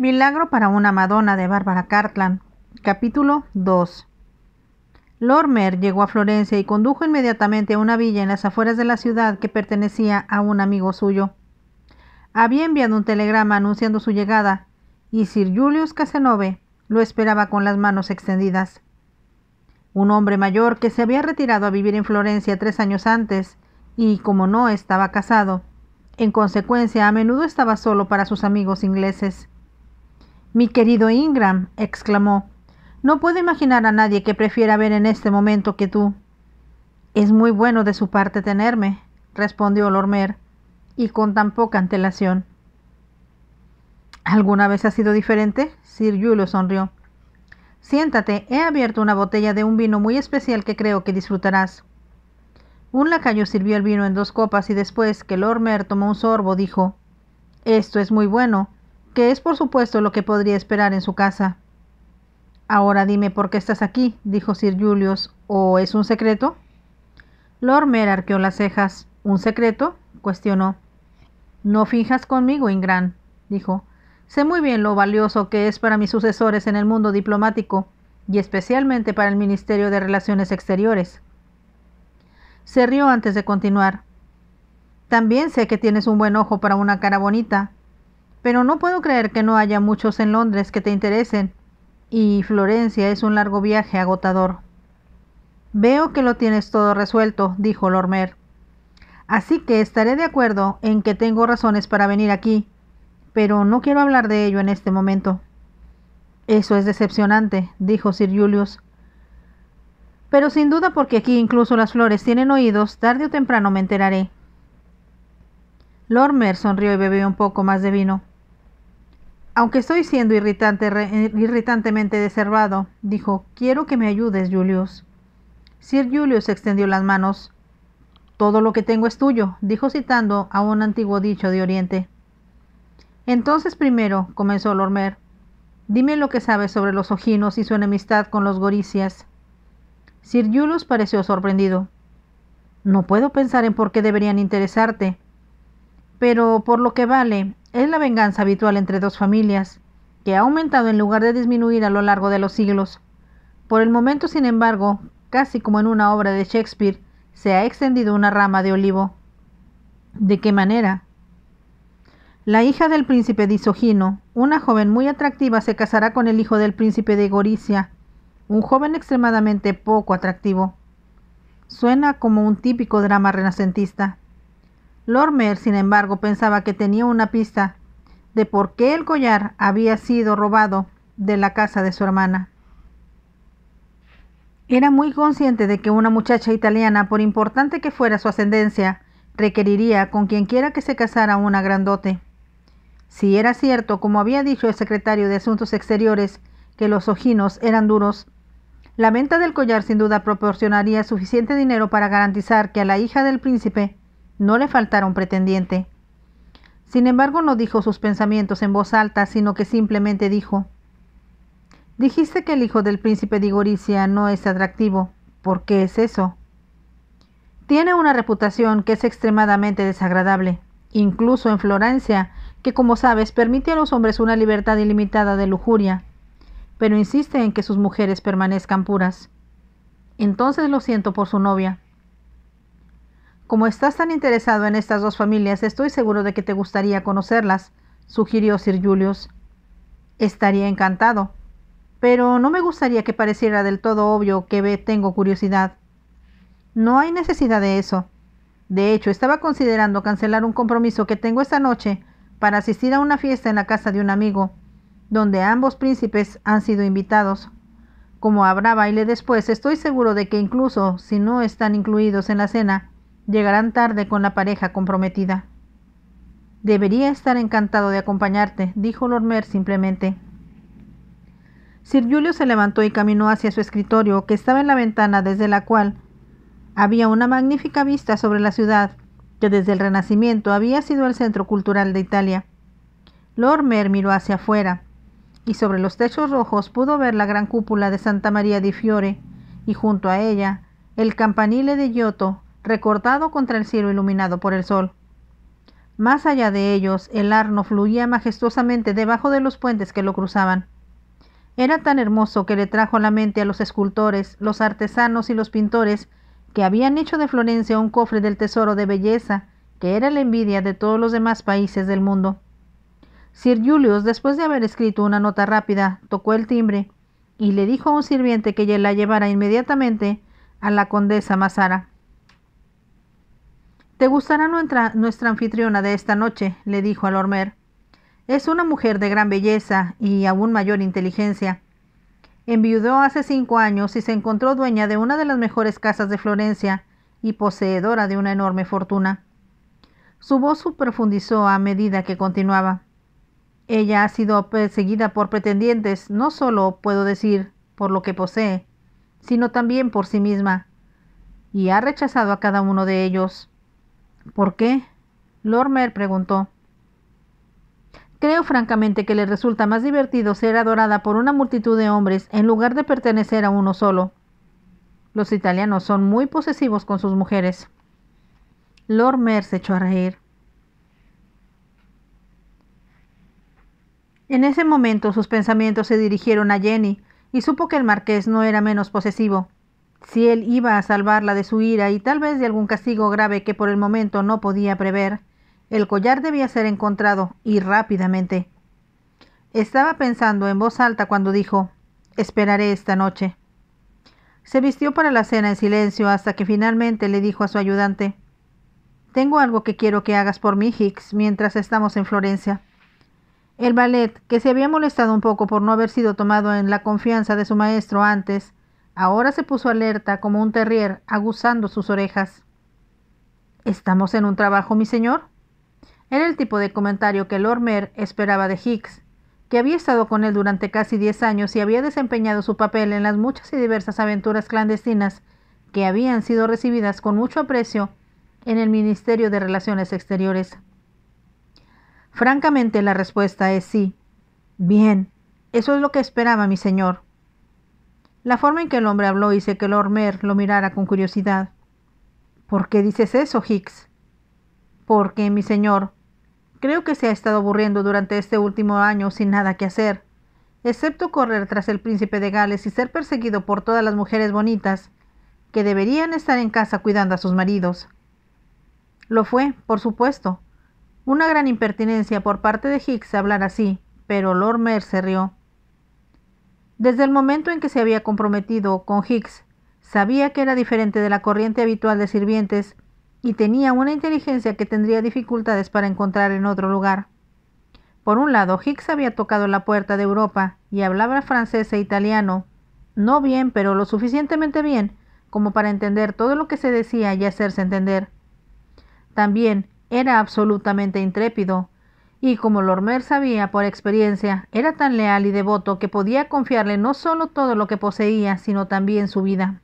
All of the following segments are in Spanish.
Milagro para una Madonna de Bárbara Cartland. Capítulo 2. Lormer llegó a Florencia y condujo inmediatamente a una villa en las afueras de la ciudad que pertenecía a un amigo suyo. Había enviado un telegrama anunciando su llegada, y Sir Julius Casenove lo esperaba con las manos extendidas. Un hombre mayor que se había retirado a vivir en Florencia tres años antes, y como no estaba casado, en consecuencia a menudo estaba solo para sus amigos ingleses. Mi querido Ingram, exclamó, no puedo imaginar a nadie que prefiera ver en este momento que tú. Es muy bueno de su parte tenerme, respondió Lormer, y con tan poca antelación. ¿Alguna vez ha sido diferente? Sir Julio sonrió. Siéntate, he abierto una botella de un vino muy especial que creo que disfrutarás. Un lacayo sirvió el vino en dos copas y después que Lormer tomó un sorbo dijo Esto es muy bueno que es por supuesto lo que podría esperar en su casa. Ahora dime por qué estás aquí, dijo Sir Julius, ¿o es un secreto? Lord Mer arqueó las cejas. ¿Un secreto? cuestionó. No finjas conmigo, Ingram, dijo. Sé muy bien lo valioso que es para mis sucesores en el mundo diplomático y especialmente para el Ministerio de Relaciones Exteriores. Se rió antes de continuar. También sé que tienes un buen ojo para una cara bonita, pero no puedo creer que no haya muchos en Londres que te interesen, y Florencia es un largo viaje agotador. Veo que lo tienes todo resuelto, dijo Lormer. Así que estaré de acuerdo en que tengo razones para venir aquí, pero no quiero hablar de ello en este momento. Eso es decepcionante, dijo Sir Julius. Pero sin duda porque aquí incluso las flores tienen oídos, tarde o temprano me enteraré. Lormer sonrió y bebió un poco más de vino. Aunque estoy siendo irritante, eh, irritantemente deservado, dijo, quiero que me ayudes, Julius. Sir Julius extendió las manos. Todo lo que tengo es tuyo, dijo citando a un antiguo dicho de Oriente. Entonces primero, comenzó Lormer, dime lo que sabes sobre los ojinos y su enemistad con los goricias. Sir Julius pareció sorprendido. No puedo pensar en por qué deberían interesarte. Pero por lo que vale, es la venganza habitual entre dos familias, que ha aumentado en lugar de disminuir a lo largo de los siglos. Por el momento, sin embargo, casi como en una obra de Shakespeare, se ha extendido una rama de olivo. ¿De qué manera? La hija del príncipe de Isogino, una joven muy atractiva, se casará con el hijo del príncipe de Goricia, un joven extremadamente poco atractivo. Suena como un típico drama renacentista. Lormer, sin embargo, pensaba que tenía una pista de por qué el collar había sido robado de la casa de su hermana. Era muy consciente de que una muchacha italiana, por importante que fuera su ascendencia, requeriría con quien quiera que se casara una grandote. Si era cierto, como había dicho el secretario de Asuntos Exteriores, que los ojinos eran duros, la venta del collar sin duda proporcionaría suficiente dinero para garantizar que a la hija del príncipe no le faltara un pretendiente. Sin embargo, no dijo sus pensamientos en voz alta, sino que simplemente dijo, Dijiste que el hijo del príncipe de Igoricia no es atractivo. ¿Por qué es eso? Tiene una reputación que es extremadamente desagradable, incluso en Florencia, que como sabes permite a los hombres una libertad ilimitada de lujuria, pero insiste en que sus mujeres permanezcan puras. Entonces lo siento por su novia. Como estás tan interesado en estas dos familias, estoy seguro de que te gustaría conocerlas, sugirió Sir Julius. Estaría encantado, pero no me gustaría que pareciera del todo obvio que tengo curiosidad. No hay necesidad de eso. De hecho, estaba considerando cancelar un compromiso que tengo esta noche para asistir a una fiesta en la casa de un amigo, donde ambos príncipes han sido invitados. Como habrá baile después, estoy seguro de que incluso si no están incluidos en la cena, llegarán tarde con la pareja comprometida. Debería estar encantado de acompañarte, dijo Lormer simplemente. Sir Julio se levantó y caminó hacia su escritorio, que estaba en la ventana desde la cual había una magnífica vista sobre la ciudad, que desde el Renacimiento había sido el centro cultural de Italia. Lormer miró hacia afuera, y sobre los techos rojos pudo ver la gran cúpula de Santa María di Fiore, y junto a ella el campanile de Giotto recortado contra el cielo iluminado por el sol. Más allá de ellos, el Arno fluía majestuosamente debajo de los puentes que lo cruzaban. Era tan hermoso que le trajo a la mente a los escultores, los artesanos y los pintores que habían hecho de Florencia un cofre del tesoro de belleza que era la envidia de todos los demás países del mundo. Sir Julius, después de haber escrito una nota rápida, tocó el timbre y le dijo a un sirviente que la llevara inmediatamente a la condesa Mazara. Te gustará nuestra, anfitriona de esta noche, le dijo al Lormer. Es una mujer de gran belleza y aún mayor inteligencia. Enviudó hace cinco años y se encontró dueña de una de las mejores casas de Florencia y poseedora de una enorme fortuna. Su voz se profundizó a medida que continuaba. Ella ha sido perseguida por pretendientes, no solo, puedo decir, por lo que posee, sino también por sí misma, y ha rechazado a cada uno de ellos. ¿Por qué? Lormer preguntó. Creo francamente que le resulta más divertido ser adorada por una multitud de hombres en lugar de pertenecer a uno solo. Los italianos son muy posesivos con sus mujeres. Lormer se echó a reír. En ese momento sus pensamientos se dirigieron a Jenny y supo que el marqués no era menos posesivo. Si él iba a salvarla de su ira y tal vez de algún castigo grave que por el momento no podía prever, el collar debía ser encontrado y rápidamente. Estaba pensando en voz alta cuando dijo, esperaré esta noche. Se vistió para la cena en silencio hasta que finalmente le dijo a su ayudante, tengo algo que quiero que hagas por mí, Hicks, mientras estamos en Florencia. El ballet, que se había molestado un poco por no haber sido tomado en la confianza de su maestro antes, Ahora se puso alerta como un terrier, aguzando sus orejas. ¿Estamos en un trabajo, mi señor? Era el tipo de comentario que Lormer esperaba de Hicks, que había estado con él durante casi diez años y había desempeñado su papel en las muchas y diversas aventuras clandestinas que habían sido recibidas con mucho aprecio en el Ministerio de Relaciones Exteriores. Francamente, la respuesta es sí. Bien, eso es lo que esperaba mi señor. La forma en que el hombre habló hizo que Lord Lormer lo mirara con curiosidad. ¿Por qué dices eso, Hicks? Porque, mi señor, creo que se ha estado aburriendo durante este último año sin nada que hacer, excepto correr tras el príncipe de Gales y ser perseguido por todas las mujeres bonitas que deberían estar en casa cuidando a sus maridos. Lo fue, por supuesto. Una gran impertinencia por parte de Hicks hablar así, pero Lord Mer se rió. Desde el momento en que se había comprometido con Hicks, sabía que era diferente de la corriente habitual de sirvientes y tenía una inteligencia que tendría dificultades para encontrar en otro lugar. Por un lado, Hicks había tocado la puerta de Europa y hablaba francés e italiano, no bien, pero lo suficientemente bien como para entender todo lo que se decía y hacerse entender. También era absolutamente intrépido, y como Lormer sabía por experiencia, era tan leal y devoto que podía confiarle no solo todo lo que poseía, sino también su vida.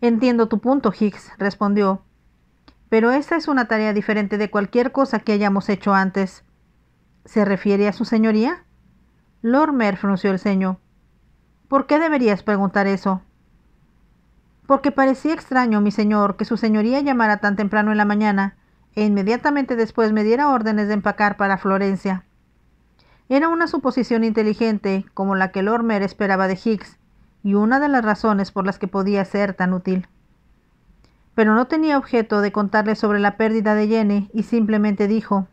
Entiendo tu punto, Higgs, respondió, pero esta es una tarea diferente de cualquier cosa que hayamos hecho antes. ¿Se refiere a su señoría? Lormer frunció el ceño. ¿Por qué deberías preguntar eso? Porque parecía extraño, mi señor, que su señoría llamara tan temprano en la mañana e inmediatamente después me diera órdenes de empacar para Florencia. Era una suposición inteligente como la que Lormer esperaba de Higgs, y una de las razones por las que podía ser tan útil. Pero no tenía objeto de contarle sobre la pérdida de Jenny y simplemente dijo,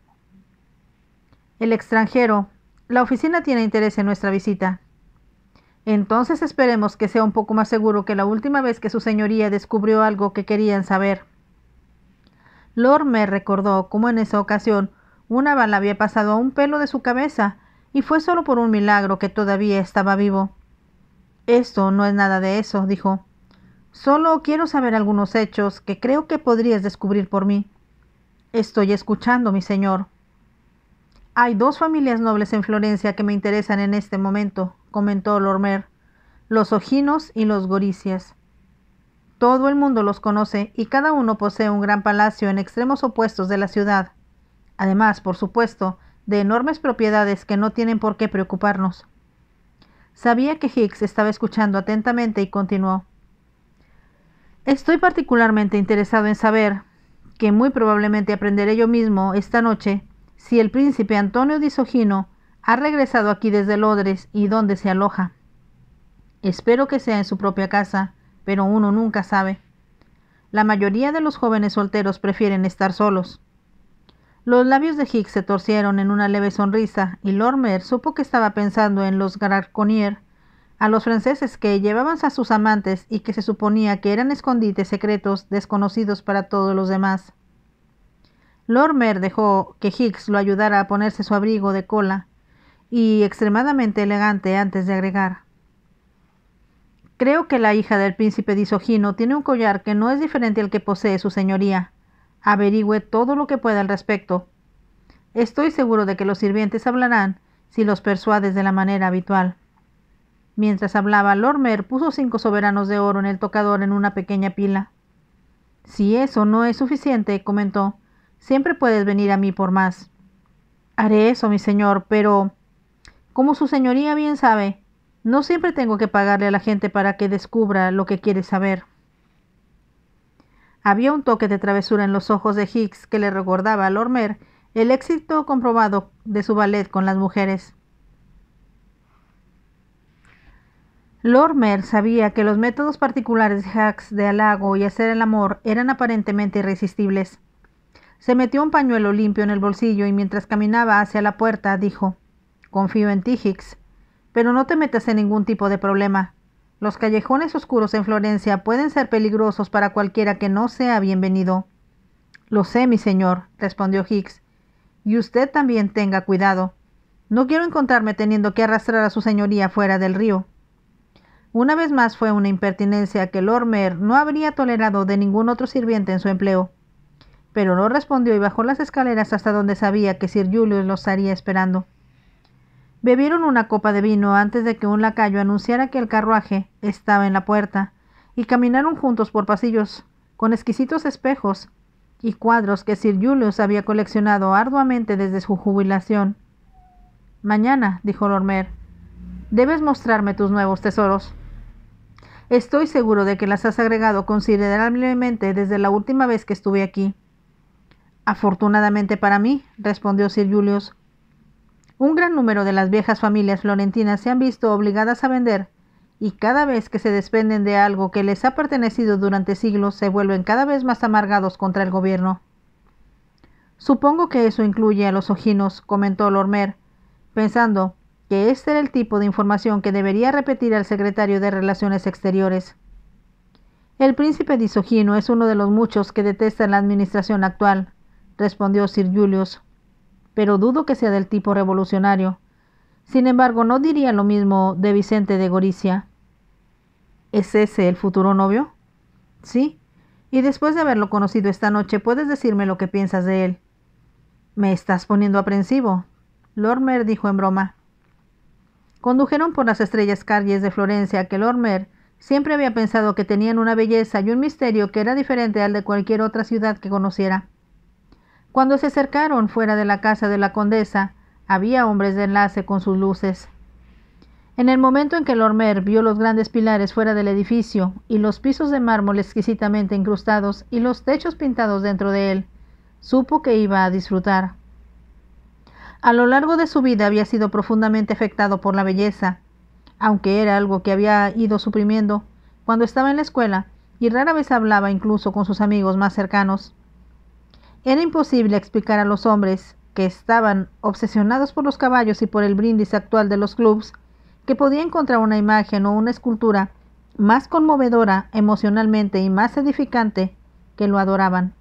El extranjero, la oficina tiene interés en nuestra visita. Entonces esperemos que sea un poco más seguro que la última vez que su señoría descubrió algo que querían saber. Lormer recordó cómo en esa ocasión una bala había pasado a un pelo de su cabeza, y fue solo por un milagro que todavía estaba vivo. Esto no es nada de eso, dijo. Solo quiero saber algunos hechos que creo que podrías descubrir por mí. Estoy escuchando, mi señor. Hay dos familias nobles en Florencia que me interesan en este momento, comentó Lormer, los Ojinos y los Goricias. Todo el mundo los conoce y cada uno posee un gran palacio en extremos opuestos de la ciudad. Además, por supuesto, de enormes propiedades que no tienen por qué preocuparnos. Sabía que Hicks estaba escuchando atentamente y continuó. Estoy particularmente interesado en saber, que muy probablemente aprenderé yo mismo esta noche, si el príncipe Antonio Disogino ha regresado aquí desde Londres y dónde se aloja. Espero que sea en su propia casa, pero uno nunca sabe. La mayoría de los jóvenes solteros prefieren estar solos. Los labios de Hicks se torcieron en una leve sonrisa y Lormer supo que estaba pensando en los Garconier, a los franceses que llevaban a sus amantes y que se suponía que eran escondites secretos desconocidos para todos los demás. Lormer dejó que Hicks lo ayudara a ponerse su abrigo de cola, y extremadamente elegante antes de agregar. Creo que la hija del príncipe Disogino tiene un collar que no es diferente al que posee su señoría. Averigüe todo lo que pueda al respecto. Estoy seguro de que los sirvientes hablarán si los persuades de la manera habitual. Mientras hablaba, Lormer puso cinco soberanos de oro en el tocador en una pequeña pila. Si eso no es suficiente, comentó, siempre puedes venir a mí por más. Haré eso, mi señor, pero... Como su señoría bien sabe, no siempre tengo que pagarle a la gente para que descubra lo que quiere saber. Había un toque de travesura en los ojos de Hicks que le recordaba a Lormer el éxito comprobado de su ballet con las mujeres. Lormer sabía que los métodos particulares de Hicks de halago y hacer el amor eran aparentemente irresistibles. Se metió un pañuelo limpio en el bolsillo y mientras caminaba hacia la puerta dijo: Confío en ti, Hicks pero no te metas en ningún tipo de problema. Los callejones oscuros en Florencia pueden ser peligrosos para cualquiera que no sea bienvenido. Lo sé, mi señor, respondió Hicks. Y usted también tenga cuidado. No quiero encontrarme teniendo que arrastrar a su señoría fuera del río. Una vez más fue una impertinencia que Lormer no habría tolerado de ningún otro sirviente en su empleo. Pero no respondió y bajó las escaleras hasta donde sabía que Sir Julius los estaría esperando. Bebieron una copa de vino antes de que un lacayo anunciara que el carruaje estaba en la puerta, y caminaron juntos por pasillos, con exquisitos espejos y cuadros que Sir Julius había coleccionado arduamente desde su jubilación. Mañana, dijo Lormer, debes mostrarme tus nuevos tesoros. Estoy seguro de que las has agregado considerablemente desde la última vez que estuve aquí. Afortunadamente para mí, respondió Sir Julius, un gran número de las viejas familias florentinas se han visto obligadas a vender y cada vez que se despenden de algo que les ha pertenecido durante siglos se vuelven cada vez más amargados contra el gobierno. Supongo que eso incluye a los ojinos, comentó Lormer, pensando que este era el tipo de información que debería repetir al secretario de Relaciones Exteriores. El príncipe disogino es uno de los muchos que detestan la administración actual, respondió Sir Julius pero dudo que sea del tipo revolucionario. Sin embargo, no diría lo mismo de Vicente de Goricia. ¿Es ese el futuro novio? Sí. Y después de haberlo conocido esta noche, puedes decirme lo que piensas de él. Me estás poniendo aprensivo, Lormer dijo en broma. Condujeron por las estrellas calles de Florencia que Lormer siempre había pensado que tenían una belleza y un misterio que era diferente al de cualquier otra ciudad que conociera. Cuando se acercaron fuera de la casa de la condesa, había hombres de enlace con sus luces. En el momento en que Lormer vio los grandes pilares fuera del edificio y los pisos de mármol exquisitamente incrustados y los techos pintados dentro de él, supo que iba a disfrutar. A lo largo de su vida había sido profundamente afectado por la belleza, aunque era algo que había ido suprimiendo cuando estaba en la escuela y rara vez hablaba incluso con sus amigos más cercanos. Era imposible explicar a los hombres que estaban obsesionados por los caballos y por el brindis actual de los clubs que podía encontrar una imagen o una escultura más conmovedora emocionalmente y más edificante que lo adoraban.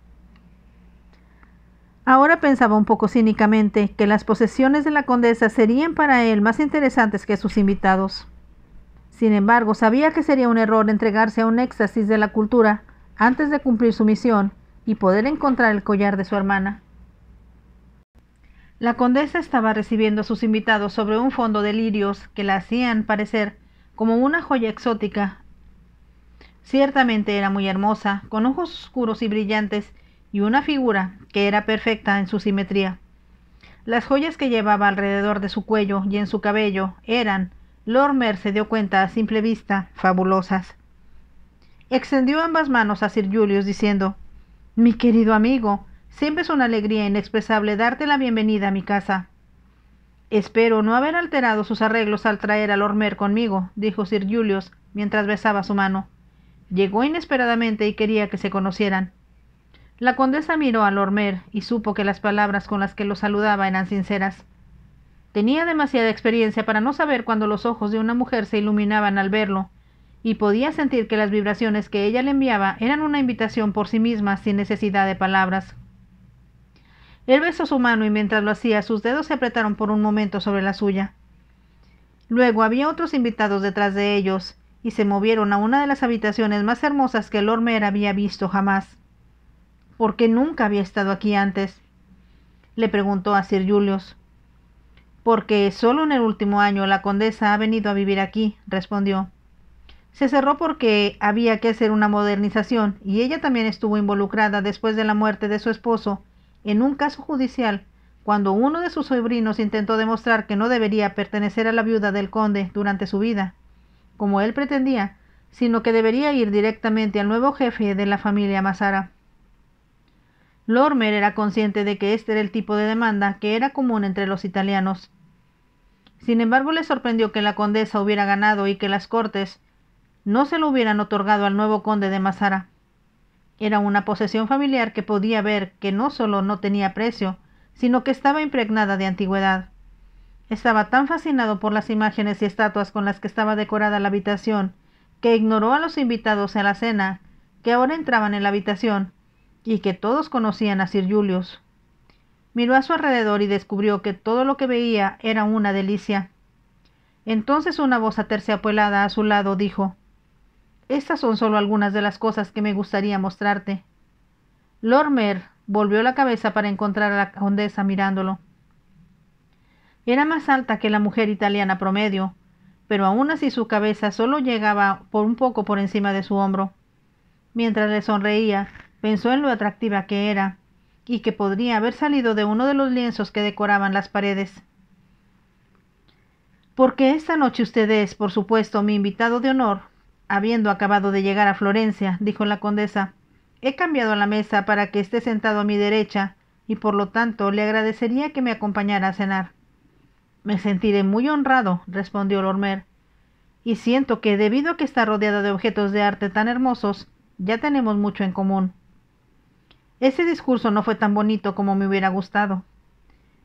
Ahora pensaba un poco cínicamente que las posesiones de la condesa serían para él más interesantes que sus invitados. Sin embargo, sabía que sería un error entregarse a un éxtasis de la cultura antes de cumplir su misión y poder encontrar el collar de su hermana. La condesa estaba recibiendo a sus invitados sobre un fondo de lirios que la hacían parecer como una joya exótica. Ciertamente era muy hermosa, con ojos oscuros y brillantes y una figura que era perfecta en su simetría. Las joyas que llevaba alrededor de su cuello y en su cabello eran, Lormer se dio cuenta a simple vista, fabulosas. Extendió ambas manos a Sir Julius diciendo mi querido amigo, siempre es una alegría inexpresable darte la bienvenida a mi casa. Espero no haber alterado sus arreglos al traer al Lormer conmigo, dijo Sir Julius mientras besaba su mano. Llegó inesperadamente y quería que se conocieran. La condesa miró a Lormer y supo que las palabras con las que lo saludaba eran sinceras. Tenía demasiada experiencia para no saber cuando los ojos de una mujer se iluminaban al verlo, y podía sentir que las vibraciones que ella le enviaba eran una invitación por sí misma sin necesidad de palabras. Él besó su mano y mientras lo hacía sus dedos se apretaron por un momento sobre la suya. Luego había otros invitados detrás de ellos y se movieron a una de las habitaciones más hermosas que el había visto jamás. ¿Por qué nunca había estado aquí antes? le preguntó a Sir Julius. Porque solo en el último año la condesa ha venido a vivir aquí, respondió. Se cerró porque había que hacer una modernización y ella también estuvo involucrada después de la muerte de su esposo en un caso judicial cuando uno de sus sobrinos intentó demostrar que no debería pertenecer a la viuda del conde durante su vida, como él pretendía, sino que debería ir directamente al nuevo jefe de la familia Mazara. Lormer era consciente de que este era el tipo de demanda que era común entre los italianos. Sin embargo, le sorprendió que la condesa hubiera ganado y que las cortes no se lo hubieran otorgado al nuevo conde de Mazara. Era una posesión familiar que podía ver que no solo no tenía precio, sino que estaba impregnada de antigüedad. Estaba tan fascinado por las imágenes y estatuas con las que estaba decorada la habitación, que ignoró a los invitados a la cena, que ahora entraban en la habitación, y que todos conocían a Sir Julius. Miró a su alrededor y descubrió que todo lo que veía era una delicia. Entonces una voz aterciopelada a su lado dijo estas son solo algunas de las cosas que me gustaría mostrarte. Lormer volvió la cabeza para encontrar a la condesa mirándolo. Era más alta que la mujer italiana promedio, pero aún así su cabeza solo llegaba por un poco por encima de su hombro. Mientras le sonreía, pensó en lo atractiva que era, y que podría haber salido de uno de los lienzos que decoraban las paredes. Porque esta noche usted es, por supuesto, mi invitado de honor, Habiendo acabado de llegar a Florencia, dijo la condesa, he cambiado la mesa para que esté sentado a mi derecha, y por lo tanto le agradecería que me acompañara a cenar. Me sentiré muy honrado, respondió Lormer, y siento que debido a que está rodeada de objetos de arte tan hermosos, ya tenemos mucho en común. Ese discurso no fue tan bonito como me hubiera gustado.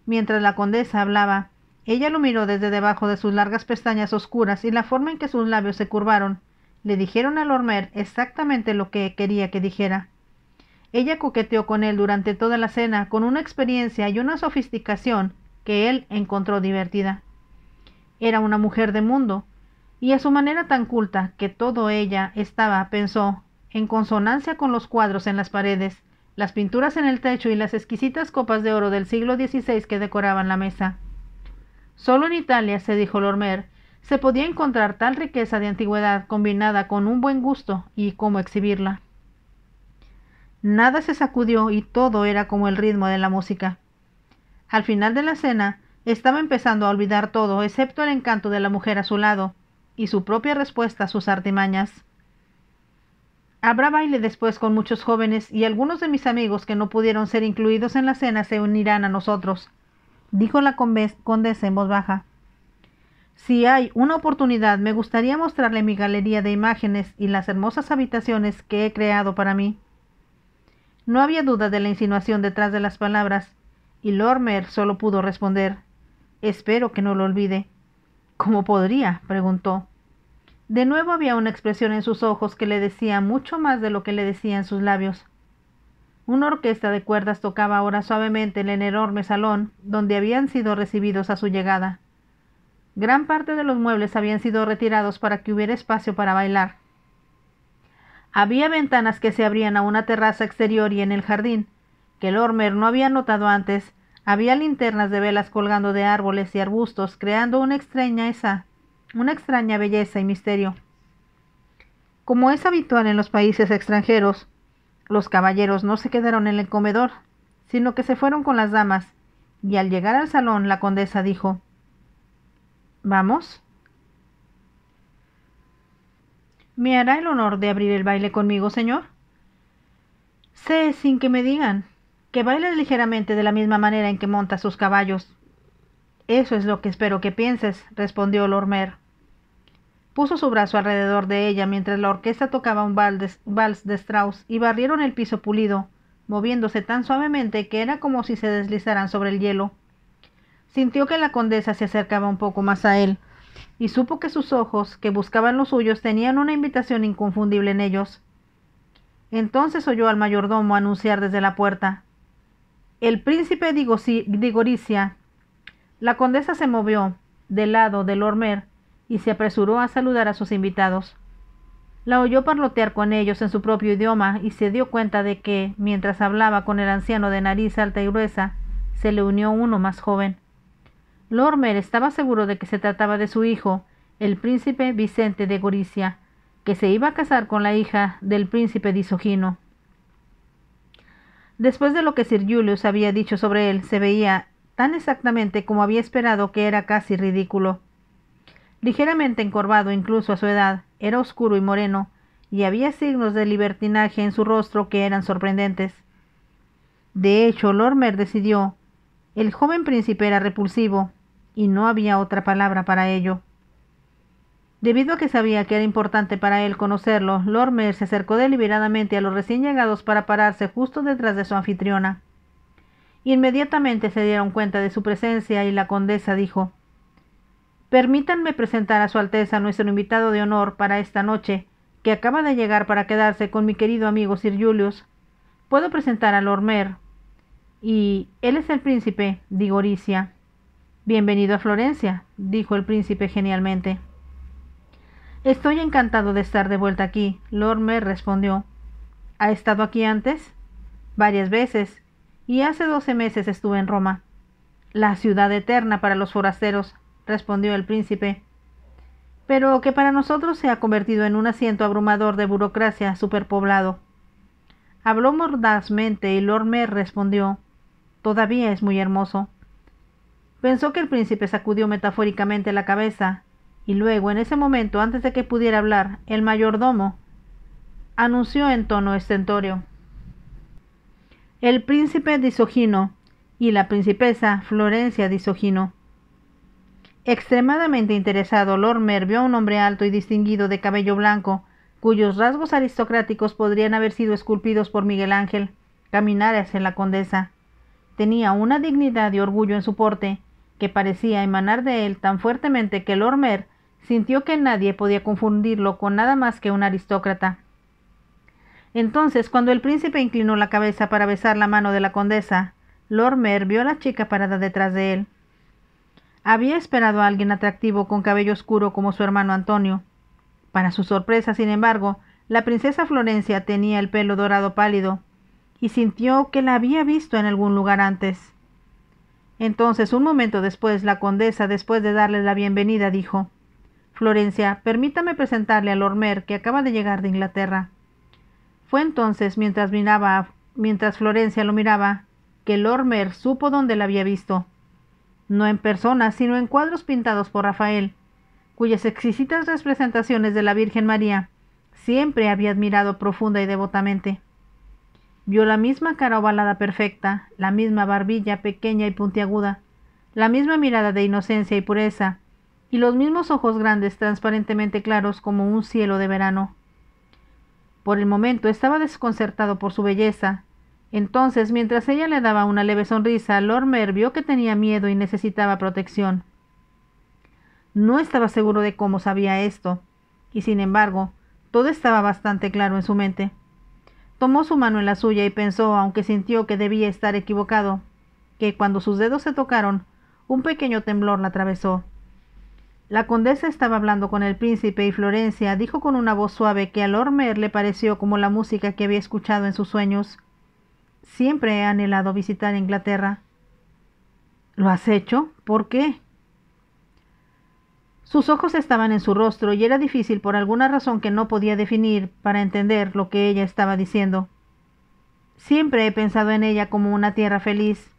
Mientras la condesa hablaba, ella lo miró desde debajo de sus largas pestañas oscuras y la forma en que sus labios se curvaron le dijeron a Lormer exactamente lo que quería que dijera. Ella coqueteó con él durante toda la cena con una experiencia y una sofisticación que él encontró divertida. Era una mujer de mundo, y a su manera tan culta que todo ella estaba, pensó, en consonancia con los cuadros en las paredes, las pinturas en el techo y las exquisitas copas de oro del siglo XVI que decoraban la mesa. Solo en Italia, se dijo Lormer, se podía encontrar tal riqueza de antigüedad combinada con un buen gusto y cómo exhibirla. Nada se sacudió y todo era como el ritmo de la música. Al final de la cena, estaba empezando a olvidar todo excepto el encanto de la mujer a su lado y su propia respuesta a sus artimañas. Habrá baile después con muchos jóvenes y algunos de mis amigos que no pudieron ser incluidos en la cena se unirán a nosotros, dijo la condesa en voz baja. Si hay una oportunidad, me gustaría mostrarle mi galería de imágenes y las hermosas habitaciones que he creado para mí. No había duda de la insinuación detrás de las palabras, y Lormer solo pudo responder Espero que no lo olvide. ¿Cómo podría? preguntó. De nuevo había una expresión en sus ojos que le decía mucho más de lo que le decían sus labios. Una orquesta de cuerdas tocaba ahora suavemente en el enorme salón donde habían sido recibidos a su llegada. Gran parte de los muebles habían sido retirados para que hubiera espacio para bailar. Había ventanas que se abrían a una terraza exterior y en el jardín, que Lormer no había notado antes. Había linternas de velas colgando de árboles y arbustos, creando una extraña esa, una extraña belleza y misterio. Como es habitual en los países extranjeros, los caballeros no se quedaron en el comedor, sino que se fueron con las damas, y al llegar al salón la condesa dijo ¿Vamos? ¿Me hará el honor de abrir el baile conmigo, señor? Sé, sin que me digan, que bailes ligeramente de la misma manera en que montas sus caballos. Eso es lo que espero que pienses, respondió Lormer. Puso su brazo alrededor de ella mientras la orquesta tocaba un vals de Strauss y barrieron el piso pulido, moviéndose tan suavemente que era como si se deslizaran sobre el hielo. Sintió que la condesa se acercaba un poco más a él y supo que sus ojos, que buscaban los suyos, tenían una invitación inconfundible en ellos. Entonces oyó al mayordomo anunciar desde la puerta. El príncipe de Goricia. La condesa se movió del lado del Ormer y se apresuró a saludar a sus invitados. La oyó parlotear con ellos en su propio idioma y se dio cuenta de que, mientras hablaba con el anciano de nariz alta y gruesa, se le unió uno más joven. Lormer estaba seguro de que se trataba de su hijo, el príncipe Vicente de Goricia, que se iba a casar con la hija del príncipe Disogino. Después de lo que Sir Julius había dicho sobre él, se veía tan exactamente como había esperado que era casi ridículo. Ligeramente encorvado incluso a su edad, era oscuro y moreno, y había signos de libertinaje en su rostro que eran sorprendentes. De hecho, Lormer decidió el joven príncipe era repulsivo, y no había otra palabra para ello. Debido a que sabía que era importante para él conocerlo, Lormer se acercó deliberadamente a los recién llegados para pararse justo detrás de su anfitriona. Inmediatamente se dieron cuenta de su presencia y la condesa dijo Permítanme presentar a Su Alteza nuestro invitado de honor para esta noche, que acaba de llegar para quedarse con mi querido amigo Sir Julius. Puedo presentar a Lormer, y él es el príncipe, dijo Oricia. Bienvenido a Florencia, dijo el príncipe genialmente. Estoy encantado de estar de vuelta aquí, Lord Mer respondió. ¿Ha estado aquí antes? Varias veces, y hace doce meses estuve en Roma. La ciudad eterna para los forasteros, respondió el príncipe, pero que para nosotros se ha convertido en un asiento abrumador de burocracia superpoblado. Habló mordazmente y Lord Mer respondió Todavía es muy hermoso. Pensó que el príncipe sacudió metafóricamente la cabeza, y luego, en ese momento, antes de que pudiera hablar, el mayordomo anunció en tono estentorio. El príncipe Disogino y la princesa Florencia Disogino. Extremadamente interesado, Lormer vio a un hombre alto y distinguido de cabello blanco, cuyos rasgos aristocráticos podrían haber sido esculpidos por Miguel Ángel, caminar hacia la condesa tenía una dignidad y orgullo en su porte que parecía emanar de él tan fuertemente que Lormer sintió que nadie podía confundirlo con nada más que un aristócrata. Entonces, cuando el príncipe inclinó la cabeza para besar la mano de la condesa, Lormer vio a la chica parada detrás de él. Había esperado a alguien atractivo con cabello oscuro como su hermano Antonio. Para su sorpresa, sin embargo, la princesa Florencia tenía el pelo dorado pálido, y sintió que la había visto en algún lugar antes. Entonces, un momento después, la condesa, después de darle la bienvenida, dijo Florencia, permítame presentarle a Lormer, que acaba de llegar de Inglaterra. Fue entonces, mientras miraba, mientras Florencia lo miraba, que Lormer supo dónde la había visto. No en persona, sino en cuadros pintados por Rafael, cuyas exquisitas representaciones de la Virgen María siempre había admirado profunda y devotamente. Vio la misma cara ovalada perfecta, la misma barbilla pequeña y puntiaguda, la misma mirada de inocencia y pureza, y los mismos ojos grandes transparentemente claros como un cielo de verano. Por el momento estaba desconcertado por su belleza. Entonces, mientras ella le daba una leve sonrisa, Lormer vio que tenía miedo y necesitaba protección. No estaba seguro de cómo sabía esto, y sin embargo, todo estaba bastante claro en su mente. Tomó su mano en la suya y pensó, aunque sintió que debía estar equivocado, que cuando sus dedos se tocaron, un pequeño temblor la atravesó. La condesa estaba hablando con el príncipe y Florencia dijo con una voz suave que a Lormer le pareció como la música que había escuchado en sus sueños. Siempre he anhelado visitar Inglaterra. ¿Lo has hecho? ¿Por qué? Sus ojos estaban en su rostro y era difícil por alguna razón que no podía definir para entender lo que ella estaba diciendo. Siempre he pensado en ella como una tierra feliz,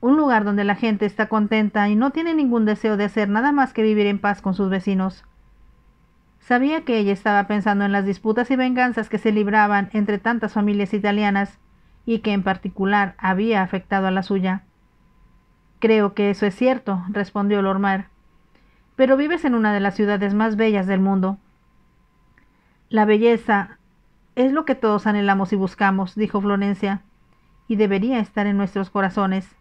un lugar donde la gente está contenta y no tiene ningún deseo de hacer nada más que vivir en paz con sus vecinos. Sabía que ella estaba pensando en las disputas y venganzas que se libraban entre tantas familias italianas y que en particular había afectado a la suya. Creo que eso es cierto, respondió Lormar pero vives en una de las ciudades más bellas del mundo. La belleza es lo que todos anhelamos y buscamos, dijo Florencia, y debería estar en nuestros corazones.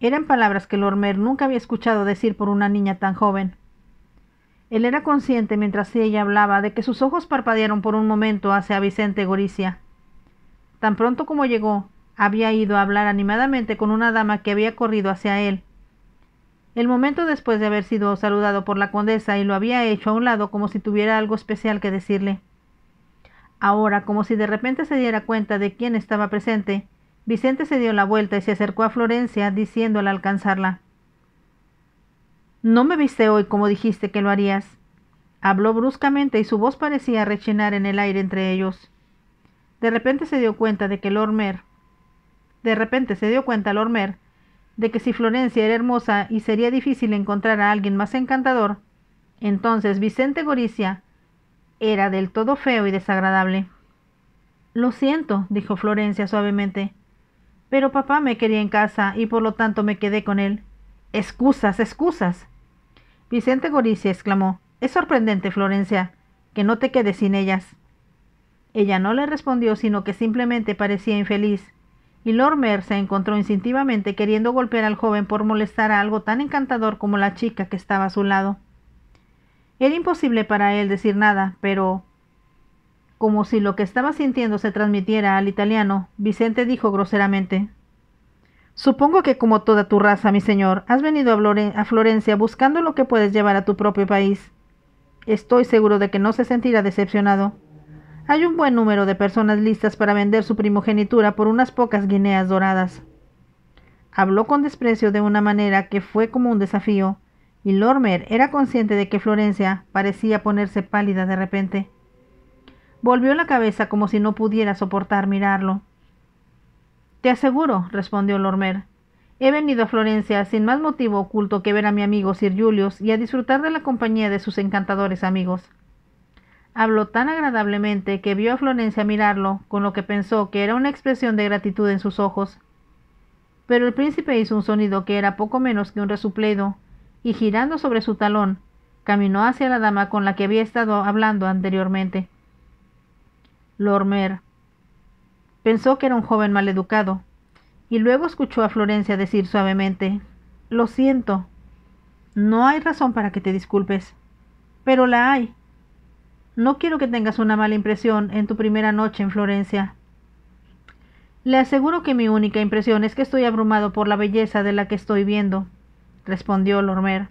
Eran palabras que Lormer nunca había escuchado decir por una niña tan joven. Él era consciente mientras ella hablaba de que sus ojos parpadearon por un momento hacia Vicente Goricia. Tan pronto como llegó, había ido a hablar animadamente con una dama que había corrido hacia él, el momento después de haber sido saludado por la condesa y lo había hecho a un lado como si tuviera algo especial que decirle. Ahora, como si de repente se diera cuenta de quién estaba presente, Vicente se dio la vuelta y se acercó a Florencia, diciéndole al alcanzarla. No me viste hoy como dijiste que lo harías. Habló bruscamente y su voz parecía rechinar en el aire entre ellos. De repente se dio cuenta de que Lormer. De repente se dio cuenta Lormer de que si Florencia era hermosa y sería difícil encontrar a alguien más encantador, entonces Vicente Goricia era del todo feo y desagradable. Lo siento, dijo Florencia suavemente, pero papá me quería en casa y por lo tanto me quedé con él. Excusas, excusas. Vicente Goricia exclamó, es sorprendente, Florencia, que no te quedes sin ellas. Ella no le respondió, sino que simplemente parecía infeliz y Lormer se encontró instintivamente queriendo golpear al joven por molestar a algo tan encantador como la chica que estaba a su lado. Era imposible para él decir nada, pero como si lo que estaba sintiendo se transmitiera al italiano, Vicente dijo groseramente Supongo que como toda tu raza, mi señor, has venido a, Florencia buscando lo que puedes llevar a tu propio país. Estoy seguro de que no se sentirá decepcionado. Hay un buen número de personas listas para vender su primogenitura por unas pocas guineas doradas. Habló con desprecio de una manera que fue como un desafío, y Lormer era consciente de que Florencia parecía ponerse pálida de repente. Volvió la cabeza como si no pudiera soportar mirarlo. Te aseguro, respondió Lormer, He venido a Florencia sin más motivo oculto que ver a mi amigo Sir Julius y a disfrutar de la compañía de sus encantadores amigos. Habló tan agradablemente que vio a Florencia mirarlo, con lo que pensó que era una expresión de gratitud en sus ojos. Pero el príncipe hizo un sonido que era poco menos que un resupledo, y girando sobre su talón, caminó hacia la dama con la que había estado hablando anteriormente. Lormer pensó que era un joven maleducado, y luego escuchó a Florencia decir suavemente Lo siento. No hay razón para que te disculpes. Pero la hay. No quiero que tengas una mala impresión en tu primera noche en Florencia. Le aseguro que mi única impresión es que estoy abrumado por la belleza de la que estoy viendo, respondió Lormer.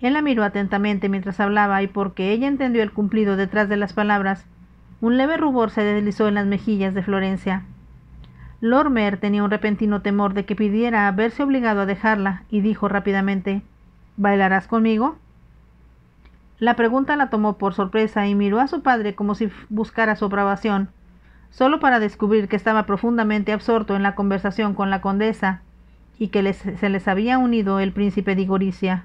Él la miró atentamente mientras hablaba y porque ella entendió el cumplido detrás de las palabras, un leve rubor se deslizó en las mejillas de Florencia. Lormer tenía un repentino temor de que pidiera haberse obligado a dejarla y dijo rápidamente ¿Bailarás conmigo? La pregunta la tomó por sorpresa y miró a su padre como si buscara su aprobación, solo para descubrir que estaba profundamente absorto en la conversación con la condesa y que se les había unido el príncipe de Goricia.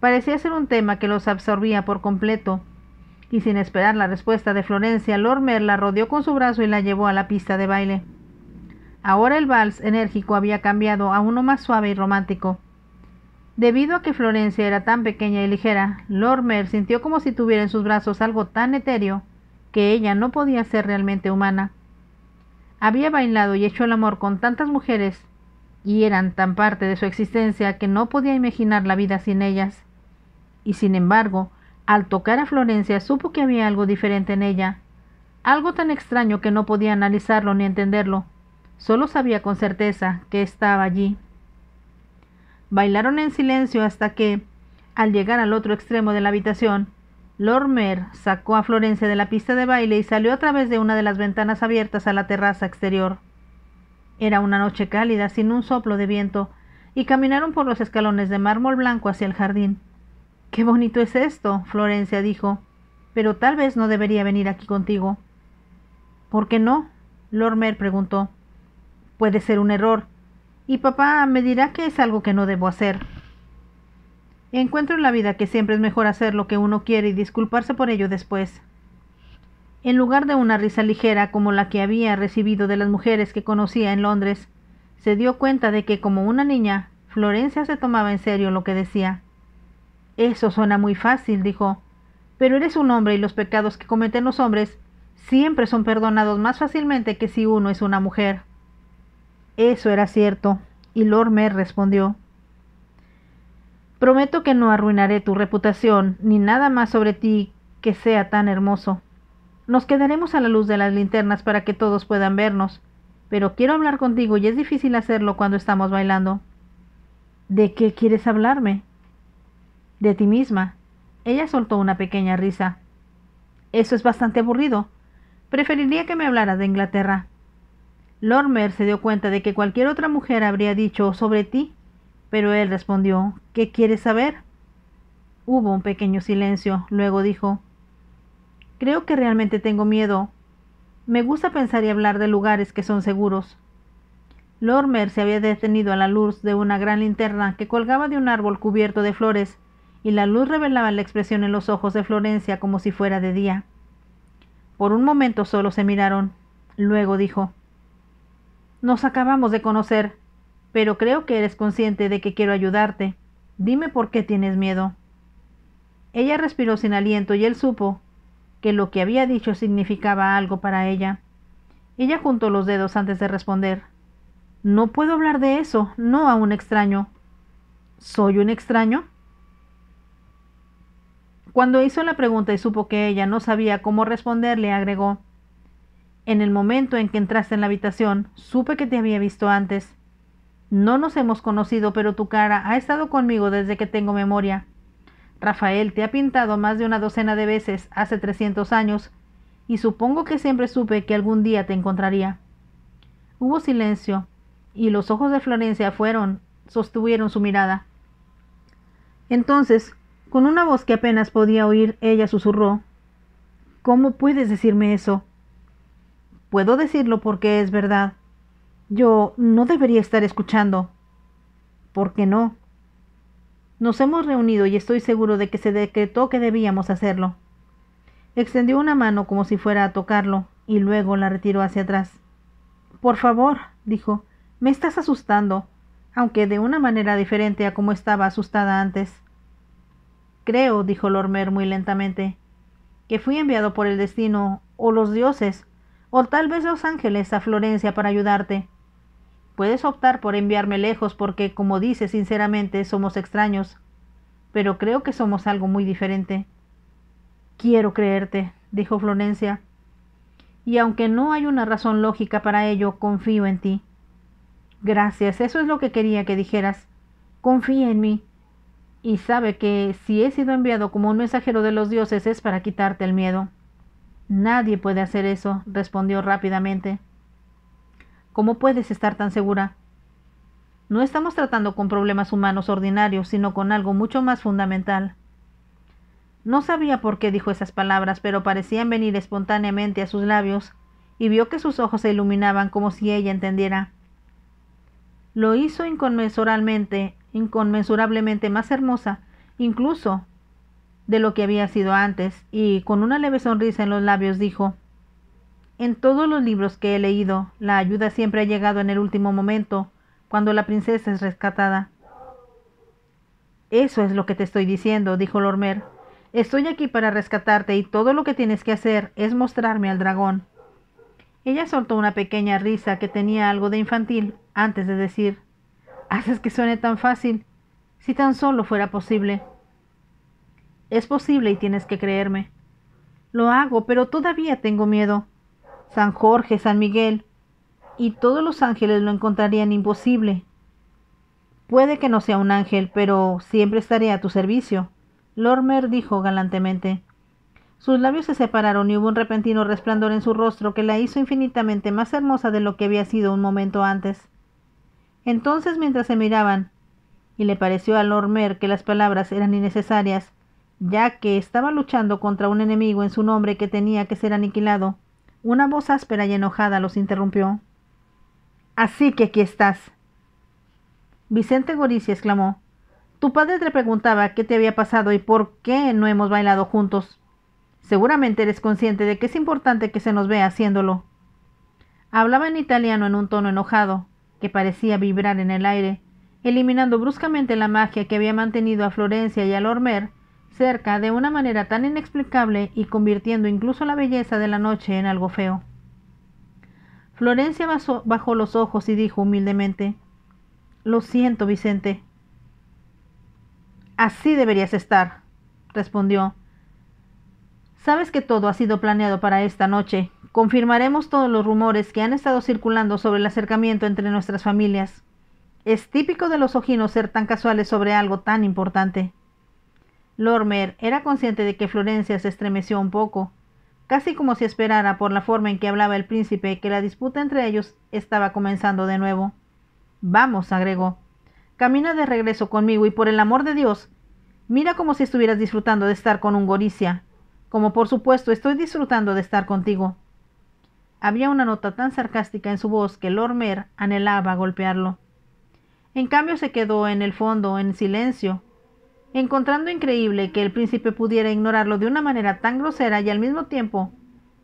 Parecía ser un tema que los absorbía por completo, y sin esperar la respuesta de Florencia, Lormer la rodeó con su brazo y la llevó a la pista de baile. Ahora el vals enérgico había cambiado a uno más suave y romántico. Debido a que Florencia era tan pequeña y ligera, Lormer sintió como si tuviera en sus brazos algo tan etéreo que ella no podía ser realmente humana. Había bailado y hecho el amor con tantas mujeres y eran tan parte de su existencia que no podía imaginar la vida sin ellas. Y sin embargo, al tocar a Florencia supo que había algo diferente en ella, algo tan extraño que no podía analizarlo ni entenderlo, solo sabía con certeza que estaba allí. Bailaron en silencio hasta que, al llegar al otro extremo de la habitación, Lormer sacó a Florencia de la pista de baile y salió a través de una de las ventanas abiertas a la terraza exterior. Era una noche cálida, sin un soplo de viento, y caminaron por los escalones de mármol blanco hacia el jardín. Qué bonito es esto, Florencia dijo, pero tal vez no debería venir aquí contigo. ¿Por qué no? Lormer preguntó. Puede ser un error, y papá me dirá que es algo que no debo hacer. Encuentro en la vida que siempre es mejor hacer lo que uno quiere y disculparse por ello después. En lugar de una risa ligera como la que había recibido de las mujeres que conocía en Londres, se dio cuenta de que como una niña, Florencia se tomaba en serio lo que decía. Eso suena muy fácil, dijo, pero eres un hombre y los pecados que cometen los hombres siempre son perdonados más fácilmente que si uno es una mujer. Eso era cierto, y Lormer respondió. Prometo que no arruinaré tu reputación, ni nada más sobre ti que sea tan hermoso. Nos quedaremos a la luz de las linternas para que todos puedan vernos, pero quiero hablar contigo y es difícil hacerlo cuando estamos bailando. ¿De qué quieres hablarme? De ti misma. Ella soltó una pequeña risa. Eso es bastante aburrido. Preferiría que me hablara de Inglaterra. Lormer se dio cuenta de que cualquier otra mujer habría dicho sobre ti, pero él respondió, ¿qué quieres saber? Hubo un pequeño silencio, luego dijo, Creo que realmente tengo miedo. Me gusta pensar y hablar de lugares que son seguros. Lormer se había detenido a la luz de una gran linterna que colgaba de un árbol cubierto de flores, y la luz revelaba la expresión en los ojos de Florencia como si fuera de día. Por un momento solo se miraron. Luego dijo, nos acabamos de conocer, pero creo que eres consciente de que quiero ayudarte. Dime por qué tienes miedo. Ella respiró sin aliento y él supo que lo que había dicho significaba algo para ella. Ella juntó los dedos antes de responder. No puedo hablar de eso, no a un extraño. ¿Soy un extraño? Cuando hizo la pregunta y supo que ella no sabía cómo responderle, agregó, en el momento en que entraste en la habitación, supe que te había visto antes. No nos hemos conocido, pero tu cara ha estado conmigo desde que tengo memoria. Rafael te ha pintado más de una docena de veces hace 300 años, y supongo que siempre supe que algún día te encontraría. Hubo silencio, y los ojos de Florencia fueron, sostuvieron su mirada. Entonces, con una voz que apenas podía oír, ella susurró, ¿Cómo puedes decirme eso? Puedo decirlo porque es verdad. Yo no debería estar escuchando. ¿Por qué no? Nos hemos reunido y estoy seguro de que se decretó que debíamos hacerlo. Extendió una mano como si fuera a tocarlo y luego la retiró hacia atrás. Por favor, dijo, me estás asustando, aunque de una manera diferente a como estaba asustada antes. Creo, dijo Lormer muy lentamente, que fui enviado por el destino o los dioses o tal vez Los Ángeles a Florencia para ayudarte. Puedes optar por enviarme lejos porque, como dices sinceramente, somos extraños, pero creo que somos algo muy diferente. Quiero creerte, dijo Florencia, y aunque no hay una razón lógica para ello, confío en ti. Gracias, eso es lo que quería que dijeras. Confía en mí. Y sabe que si he sido enviado como un mensajero de los dioses es para quitarte el miedo. Nadie puede hacer eso, respondió rápidamente. ¿Cómo puedes estar tan segura? No estamos tratando con problemas humanos ordinarios, sino con algo mucho más fundamental. No sabía por qué dijo esas palabras, pero parecían venir espontáneamente a sus labios, y vio que sus ojos se iluminaban como si ella entendiera. Lo hizo inconmensurablemente, inconmensurablemente más hermosa, incluso de lo que había sido antes, y con una leve sonrisa en los labios dijo En todos los libros que he leído, la ayuda siempre ha llegado en el último momento, cuando la princesa es rescatada. Eso es lo que te estoy diciendo, dijo Lormer. Estoy aquí para rescatarte y todo lo que tienes que hacer es mostrarme al dragón. Ella soltó una pequeña risa que tenía algo de infantil antes de decir, Haces que suene tan fácil, si tan solo fuera posible. Es posible y tienes que creerme. Lo hago, pero todavía tengo miedo. San Jorge, San Miguel y todos los ángeles lo encontrarían imposible. Puede que no sea un ángel, pero siempre estaré a tu servicio, Lormer dijo galantemente. Sus labios se separaron y hubo un repentino resplandor en su rostro que la hizo infinitamente más hermosa de lo que había sido un momento antes. Entonces, mientras se miraban, y le pareció a Lormer que las palabras eran innecesarias, ya que estaba luchando contra un enemigo en su nombre que tenía que ser aniquilado. Una voz áspera y enojada los interrumpió. Así que aquí estás. Vicente Gorizia exclamó. Tu padre te preguntaba qué te había pasado y por qué no hemos bailado juntos. Seguramente eres consciente de que es importante que se nos vea haciéndolo. Hablaba en italiano en un tono enojado, que parecía vibrar en el aire, eliminando bruscamente la magia que había mantenido a Florencia y a Lormer cerca de una manera tan inexplicable y convirtiendo incluso la belleza de la noche en algo feo. Florencia bajó los ojos y dijo humildemente, Lo siento, Vicente. Así deberías estar, respondió. Sabes que todo ha sido planeado para esta noche. Confirmaremos todos los rumores que han estado circulando sobre el acercamiento entre nuestras familias. Es típico de los ojinos ser tan casuales sobre algo tan importante. Lormer era consciente de que Florencia se estremeció un poco, casi como si esperara por la forma en que hablaba el príncipe que la disputa entre ellos estaba comenzando de nuevo. Vamos, agregó. Camina de regreso conmigo y por el amor de Dios, mira como si estuvieras disfrutando de estar con un goricia, como por supuesto estoy disfrutando de estar contigo. Había una nota tan sarcástica en su voz que Lormer anhelaba golpearlo. En cambio se quedó en el fondo en silencio, encontrando increíble que el príncipe pudiera ignorarlo de una manera tan grosera y al mismo tiempo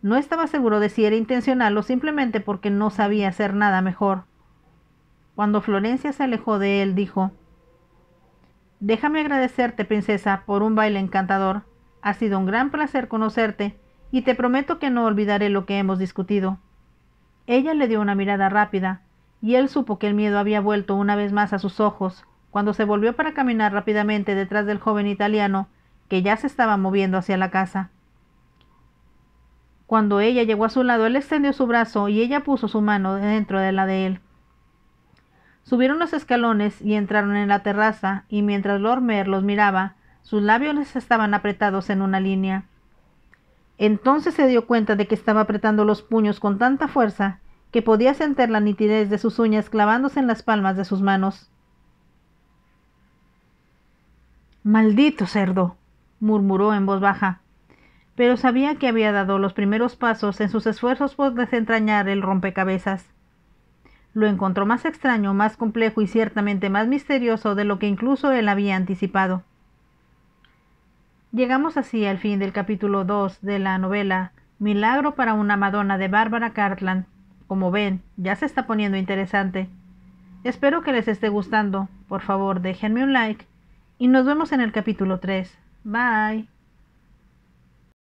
no estaba seguro de si era intencional o simplemente porque no sabía hacer nada mejor. Cuando Florencia se alejó de él, dijo, Déjame agradecerte, princesa, por un baile encantador. Ha sido un gran placer conocerte y te prometo que no olvidaré lo que hemos discutido. Ella le dio una mirada rápida, y él supo que el miedo había vuelto una vez más a sus ojos, cuando se volvió para caminar rápidamente detrás del joven italiano que ya se estaba moviendo hacia la casa. Cuando ella llegó a su lado, él extendió su brazo y ella puso su mano dentro de la de él. Subieron los escalones y entraron en la terraza, y mientras Lormer los miraba, sus labios estaban apretados en una línea. Entonces se dio cuenta de que estaba apretando los puños con tanta fuerza que podía sentir la nitidez de sus uñas clavándose en las palmas de sus manos. Maldito cerdo, murmuró en voz baja, pero sabía que había dado los primeros pasos en sus esfuerzos por desentrañar el rompecabezas. Lo encontró más extraño, más complejo y ciertamente más misterioso de lo que incluso él había anticipado. Llegamos así al fin del capítulo 2 de la novela Milagro para una Madonna de Bárbara Cartland. Como ven, ya se está poniendo interesante. Espero que les esté gustando. Por favor, déjenme un like y nos vemos en el capítulo 3. Bye.